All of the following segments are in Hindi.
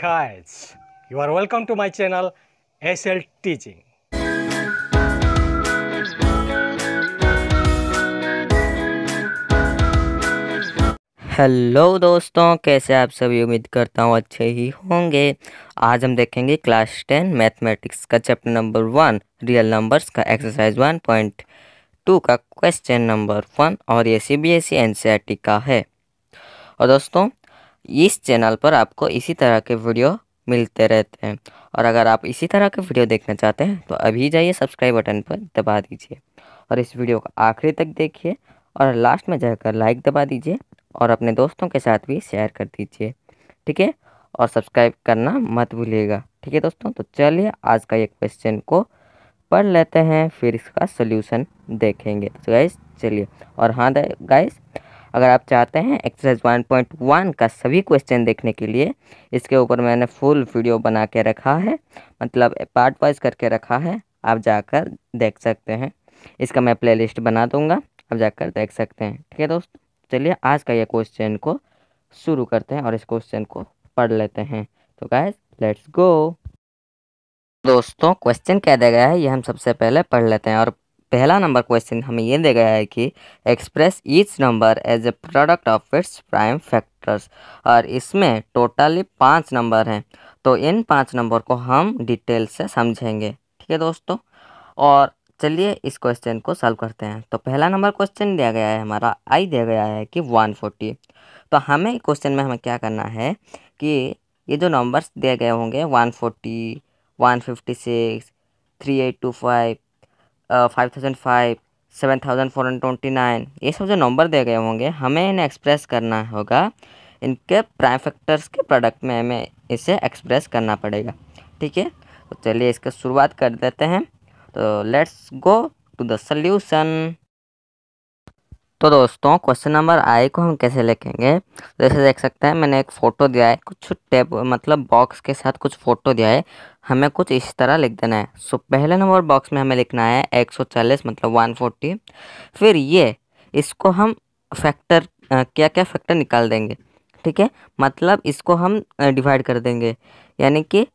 guys you are welcome to my channel SL teaching hello दोस्तों कैसे आप सभी उम्मीद करता हूँ अच्छे ही होंगे आज हम देखेंगे क्लास टेन मैथमेटिक्स का chapter number one real numbers का एक्सरसाइज वन पॉइंट टू का क्वेश्चन नंबर वन और ये C B S C N C R T का है और दोस्तों इस चैनल पर आपको इसी तरह के वीडियो मिलते रहते हैं और अगर आप इसी तरह के वीडियो देखना चाहते हैं तो अभी जाइए सब्सक्राइब बटन पर दबा दीजिए और इस वीडियो को आखिरी तक देखिए और लास्ट में जाकर लाइक दबा दीजिए और अपने दोस्तों के साथ भी शेयर कर दीजिए ठीक है और सब्सक्राइब करना मत भूलिएगा ठीक है दोस्तों तो चलिए आज का एक क्वेश्चन को पढ़ लेते हैं फिर इसका सोल्यूशन देखेंगे तो गाइस चलिए और हाँ गाइस अगर आप चाहते हैं एक्सरसाइज वन पॉइंट वन का सभी क्वेश्चन देखने के लिए इसके ऊपर मैंने फुल वीडियो बना के रखा है मतलब पार्ट वाइज करके रखा है आप जाकर देख सकते हैं इसका मैं प्ले बना दूँगा आप जाकर देख सकते हैं ठीक है दोस्तों चलिए आज का ये क्वेश्चन को शुरू करते हैं और इस क्वेश्चन को पढ़ लेते हैं तो गाइज लेट्स गो दोस्तों क्वेश्चन क्या दिया गया है ये हम सबसे पहले पढ़ लेते हैं और पहला नंबर क्वेश्चन हमें यह दे गया है कि express each number as a product of its prime factors और इसमें टोटली पाँच नंबर हैं तो इन पाँच नंबर को हम डिटेल से समझेंगे ठीक है दोस्तों और चलिए इस क्वेश्चन को सॉल्व करते हैं तो पहला नंबर क्वेश्चन दिया गया है हमारा आई दिया गया है कि वन फोर्टी तो हमें क्वेश्चन में हमें क्या करना है कि ये जो नंबर्स दिए गए होंगे one forty one fifty six three eight two five five thousand five seven thousand four hundred twenty nine ये सब जो नंबर दे गए होंगे हमें इन्हें एक्सप्रेस करना होगा इनके प्राइम फैक्टर्स के प्रोडक्ट में हमें इसे एक्सप्रेस करना पड़ेगा ठीक है तो चलिए इसका शुरुआत कर देते हैं तो let's go to the solution तो दोस्तों क्वेश्चन नंबर आई को हम कैसे लिखेंगे तो जैसे देख सकते हैं मैंने एक फ़ोटो दिया है कुछ टेप मतलब बॉक्स के साथ कुछ फ़ोटो दिया है हमें कुछ इस तरह लिख देना है सो पहले नंबर बॉक्स में हमें लिखना है 140 मतलब 140 फिर ये इसको हम फैक्टर क्या क्या फैक्टर निकाल देंगे ठीक है मतलब इसको हम डिवाइड कर देंगे यानी कि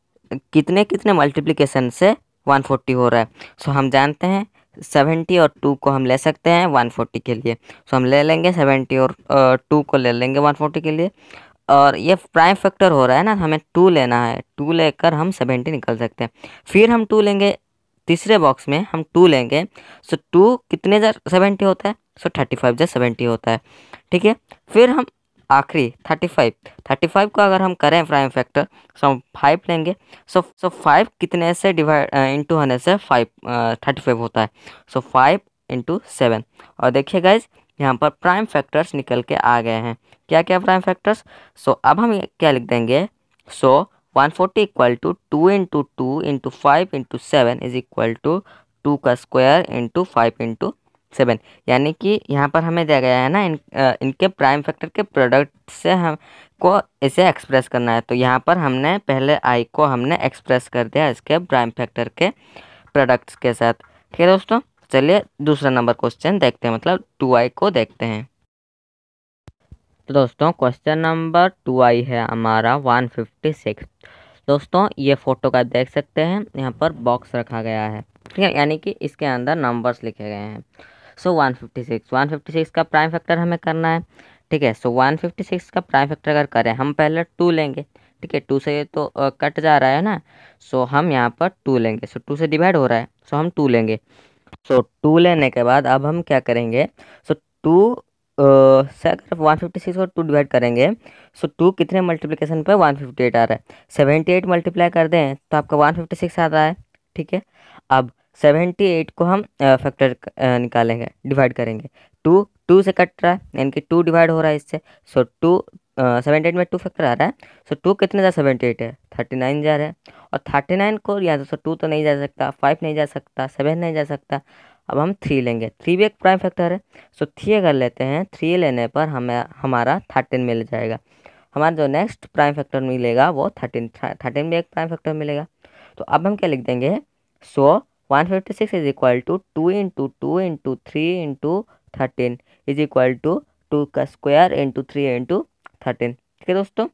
कितने कितने मल्टीप्लिकेशन से 140 हो रहा है सो हम जानते हैं सेवेंटी और टू को हम ले सकते हैं वन फोर्टी के लिए सो हम ले लेंगे सेवेंटी और टू को ले लेंगे वन फोर्टी के लिए और ये प्राइम फैक्टर हो रहा है ना हमें टू लेना है टू लेकर हम सेवेंटी निकल सकते हैं फिर हम टू लेंगे तीसरे बॉक्स में हम टू लेंगे सो टू कितने ज़र सेवेंटी होता है सो थर्टी फाइव ज़र सेवेंटी होता है ठीक है फिर हम आखिरी थर्टी फाइव थर्टी फाइव को अगर हम करें प्राइम फैक्टर सो हम फाइव लेंगे सो सो फाइव कितने से डिवाइड इंटू uh, होने से फाइव थर्टी फाइव होता है सो फाइव इंटू सेवन और देखिए गाइज यहाँ पर प्राइम फैक्टर्स निकल के आ गए हैं क्या क्या प्राइम फैक्टर्स सो अब हम क्या लिख देंगे so one forty equal to two into two into five into seven is equal to two का square into five into seven यानी कि यहाँ पर हमें दिया गया है ना इन आ, इनके प्राइम फैक्टर के प्रोडक्ट से हम को इसे एक्सप्रेस करना है तो यहाँ पर हमने पहले आई को हमने एक्सप्रेस कर दिया इसके प्राइम फैक्टर के प्रोडक्ट्स के साथ ठीक है दोस्तों चलिए दूसरा नंबर क्वेश्चन देखते हैं मतलब टू आई को देखते हैं तो दोस्तों क्वेश्चन नंबर टू आई है हमारा वन फिफ्टी सिक्स दोस्तों ये फ़ोटो का देख सकते हैं यहाँ पर बॉक्स रखा गया है ठीक है यानी कि इसके अंदर नंबर्स लिखे गए हैं so one fifty six one fifty six का प्राइम फैक्टर हमें करना है ठीक है सो वन फिफ्टी सिक्स का प्राइम फैक्टर अगर करें हम पहले टू लेंगे ठीक है टू से तो आ, कट जा रहा है ना सो so, हम यहाँ पर टू लेंगे सो so, टू से डिवाइड हो रहा है सो so, हम टू लेंगे सो so, टू लेने के बाद अब हम क्या करेंगे सो so, टू से अगर वन फिफ्टी सिक्स और टू डिवाइड करेंगे सो so, टू कितने मल्टीप्लिकेशन पर वन फिफ्टी एट आ रहा है सेवेंटी एट मल्टीप्लाई कर दें तो आपका वन फिफ्टी सिक्स आ रहा है ठीक है अब सेवेंटी एट को हम फैक्टर निकालेंगे डिवाइड करेंगे टू टू से कट रहा है यानी कि टू डिवाइड हो रहा है इससे सो टू सेवेंटी एट में टू फैक्टर आ रहा है सो टू कितने जा सेवेंटी एट है थर्टी नाइन जा रहा है और थर्टी नाइन को या तो सो टू तो नहीं जा सकता फाइव नहीं जा सकता सेवन नहीं जा सकता अब हम थ्री लेंगे थ्री भी एक प्राइम फैक्टर है सो थ्री अगर लेते हैं थ्री लेने पर हमें हमारा थर्टीन मिल जाएगा हमारा जो नेक्स्ट प्राइम फैक्टर मिलेगा वो थर्टीन थर्टीन भी एक प्राइम फैक्टर मिलेगा तो अब हम क्या लिख देंगे so one fifty six is equal to two into two into three into thirteen is equal to two का square into three into thirteen ठीक है दोस्तों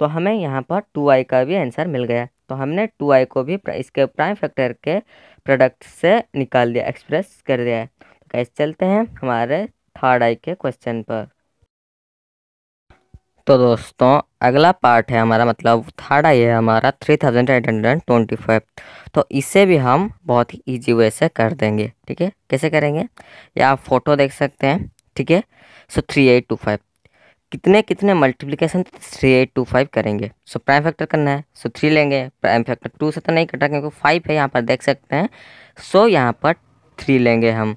तो हमें यहाँ पर टू आई का भी आंसर मिल गया तो हमने टू आई को भी इसके प्राइम फैक्टर के प्रोडक्ट से निकाल दिया एक्सप्रेस कर दिया है तो कैसे चलते हैं हमारे थर्ड आई के क्वेश्चन पर तो दोस्तों अगला पार्ट है हमारा मतलब थर्ड आई है हमारा three thousand eight hundred twenty five तो इसे भी हम बहुत ही ईजी वे से कर देंगे ठीक है कैसे करेंगे या आप फोटो देख सकते हैं ठीक है so three eight two five कितने कितने multiplication three eight two five करेंगे सो प्राइम फैक्टर करना है सो थ्री लेंगे प्राइम फैक्टर टू से तो नहीं कटा क्योंकि फाइव है यहाँ पर देख सकते हैं सो यहाँ पर थ्री लेंगे हम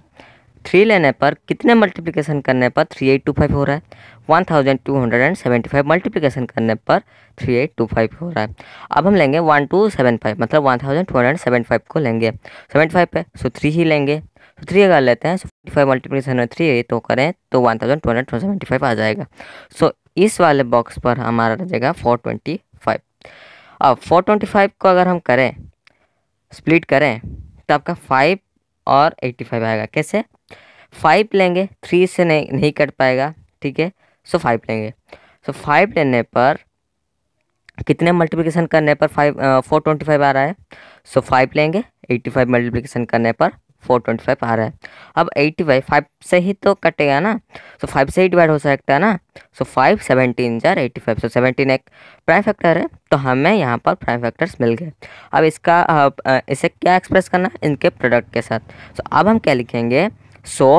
थ्री लेने पर कितने मल्टीप्लिकेशन करने पर थ्री एट टू फाइव हो रहा है one thousand two hundred and seventy five multiplication करने पर थ्री एट टू फाइव हो रहा है अब हम लेंगे वन टू सेवन फाइव मतलब one thousand two hundred seventy five को लेंगे सेवेंटी फाइव पे सो थ्री ही लेंगे तो थ्री अगर लेते हैं फिफ्टी फाइव मल्टीप्लिकेशन में थ्री तो करें तो one thousand two hundred seventy five आ जाएगा सो so, इस वाले बॉक्स पर हमारा रह जाएगा फोर ट्वेंटी फाइव अब फोर ट्वेंटी फाइव को अगर हम करें स्प्लिट करें तो आपका फाइव और एट्टी फाइव आएगा कैसे फाइव लेंगे थ्री से नहीं नहीं कट पाएगा ठीक है सो फाइव लेंगे सो फाइव लेने पर कितने मल्टीप्लिकेशन करने पर फाइव फोर ट्वेंटी फाइव आ रहा है सो फाइव लेंगे एट्टी फाइव मल्टीप्लिकेशन करने पर फोर ट्वेंटी फाइव आ रहा है अब एट्टी बाई फाइव से ही तो कटेगा ना सो फाइव से ही डिवाइड हो सकता है ना सो फाइव सेवनटीन जार एट्टी फाइव सो सेवनटीन एक प्राइम फैक्टर है तो हमें यहाँ पर प्राइम फैक्टर्स मिल गए अब इसका अब इसे क्या एक्सप्रेस करना है इनके प्रोडक्ट के साथ सो so, अब हम क्या लिखेंगे so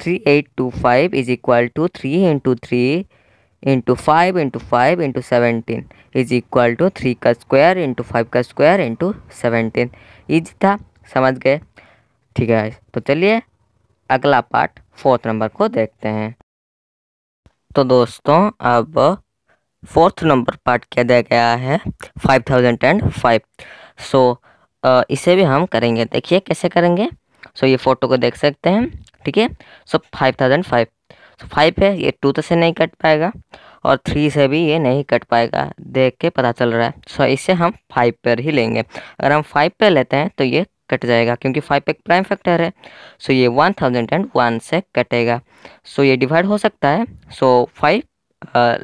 three eight two five is equal to three into three into five into five into seventeen is equal to three का स्क्वायर इंटू फाइव का स्क्वायर इंटू सेवनटीन ईज था समझ गए ठीक है तो चलिए अगला पार्ट फोर्थ नंबर को देखते हैं तो दोस्तों अब फोर्थ नंबर पार्ट क्या दिया गया है five thousand and five so इसे भी हम करेंगे देखिए कैसे करेंगे सो so, ये फ़ोटो को देख सकते हैं ठीक है so five thousand five so five है ये टू तो से नहीं कट पाएगा और थ्री से भी ये नहीं कट पाएगा देख के पता चल रहा है सो so, इसे हम फाइव पर ही लेंगे अगर हम फाइव पर लेते हैं तो ये कट जाएगा क्योंकि फाइव एक प्राइम फैक्टर है सो ये वन थाउजेंड एंड वन से कटेगा सो ये डिवाइड हो सकता है सो फाइव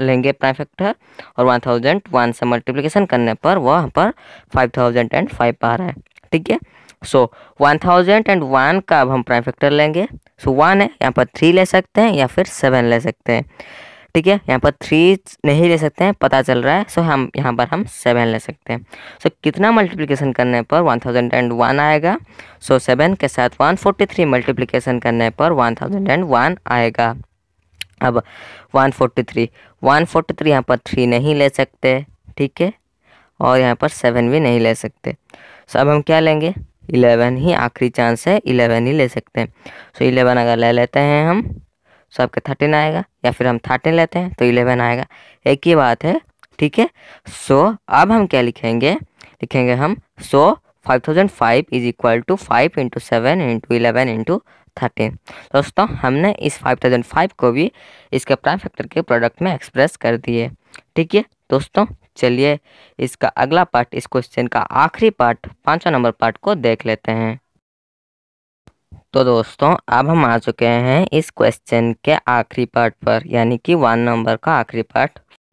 लेंगे प्राइम फैक्टर और वन थाउजेंड वन से मल्टीप्लिकेशन करने पर वहाँ पर फाइव थाउजेंड एंड फाइव आ रहा है ठीक है so one thousand and one का अब हम प्राइम फैक्टर लेंगे सो so, वन है यहाँ पर थ्री ले सकते हैं या फिर सेवन ले सकते हैं ठीक है यहाँ पर थ्री नहीं ले सकते हैं पता चल रहा है सो हम यहाँ पर हम सेवन ले सकते हैं सो कितना मल्टीप्लिकेशन करने पर वन थाउजेंड एंड वन आएगा सो सेवन के साथ वन फोर्टी थ्री मल्टीप्लिकेशन करने पर वन थाउजेंड एंड वन आएगा अब one forty three one forty three यहाँ पर थ्री नहीं ले सकते ठीक है और यहाँ पर सेवन भी नहीं ले सकते सो अब हम क्या लेंगे इलेवन ही आखिरी चांस है इलेवन ही ले सकते हैं सो इलेवन अगर ले लेते हैं हम सो तो आपके थर्टीन आएगा या फिर हम थर्टीन लेते हैं तो इलेवन आएगा एक ही बात है ठीक है सो अब हम क्या लिखेंगे लिखेंगे हम so five thousand five is equal to five into seven into eleven into thirteen दोस्तों हमने इस फाइव थाउजेंड फाइव को भी इसके प्राइम फैक्टर के प्रोडक्ट में एक्सप्रेस कर दिए ठीक है दोस्तों चलिए इसका अगला पार्ट इस क्वेश्चन का आखिरी पार्ट पाँचवा नंबर पार्ट को देख लेते हैं तो दोस्तों अब हम आ चुके हैं इस क्वेश्चन के आखिरी पार्ट पर यानी कि वन नंबर का आखिरी पार्ट